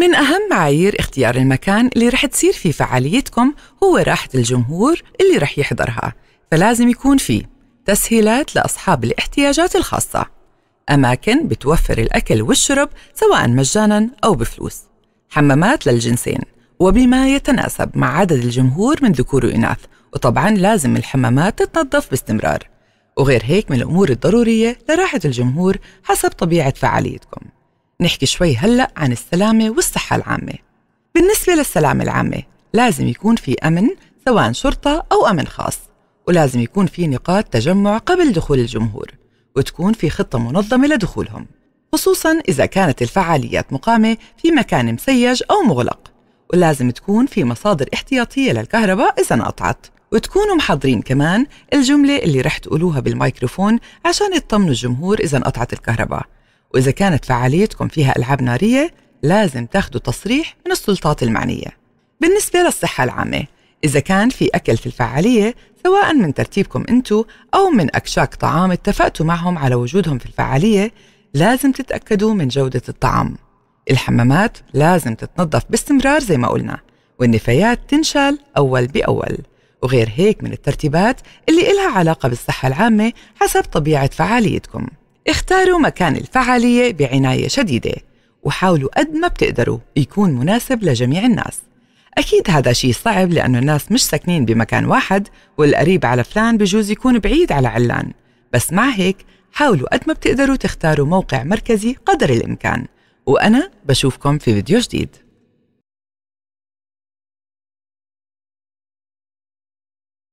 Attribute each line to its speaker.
Speaker 1: من أهم معايير اختيار المكان اللي رح تصير فيه فعاليتكم
Speaker 2: هو راحة الجمهور اللي رح يحضرها فلازم يكون فيه تسهيلات لأصحاب الاحتياجات الخاصة أماكن بتوفر الأكل والشرب سواء مجانا أو بفلوس حمامات للجنسين وبما يتناسب مع عدد الجمهور من ذكور وإناث وطبعا لازم الحمامات تتنظف باستمرار وغير هيك من الأمور الضرورية لراحة الجمهور حسب طبيعة فعاليتكم نحكي شوي هلأ عن السلامة والصحة العامة بالنسبة للسلامة العامة لازم يكون في أمن سواء شرطة أو أمن خاص ولازم يكون في نقاط تجمع قبل دخول الجمهور وتكون في خطة منظمة لدخولهم خصوصا إذا كانت الفعاليات مقامة في مكان مسيج أو مغلق ولازم تكون في مصادر احتياطية للكهرباء إذا انقطعت وتكونوا محضرين كمان الجملة اللي رح تقولوها بالميكروفون عشان تطمنوا الجمهور إذا انقطعت الكهرباء وإذا كانت فعاليتكم فيها ألعاب نارية لازم تاخذوا تصريح من السلطات المعنية بالنسبة للصحة العامة إذا كان في أكل في الفعالية سواء من ترتيبكم أنتو أو من أكشاك طعام اتفقتوا معهم على وجودهم في الفعالية لازم تتأكدوا من جودة الطعام الحمامات لازم تتنظف باستمرار زي ما قلنا والنفايات تنشال أول بأول وغير هيك من الترتيبات اللي إلها علاقة بالصحة العامة حسب طبيعة فعاليتكم اختاروا مكان الفعالية بعناية شديدة وحاولوا قد ما بتقدروا يكون مناسب لجميع الناس أكيد هذا شيء صعب لأنه الناس مش ساكنين بمكان واحد والقريب على فلان بجوز يكون بعيد على علان بس مع هيك حاولوا قد ما بتقدروا تختاروا موقع مركزي قدر الإمكان وأنا
Speaker 1: بشوفكم في فيديو جديد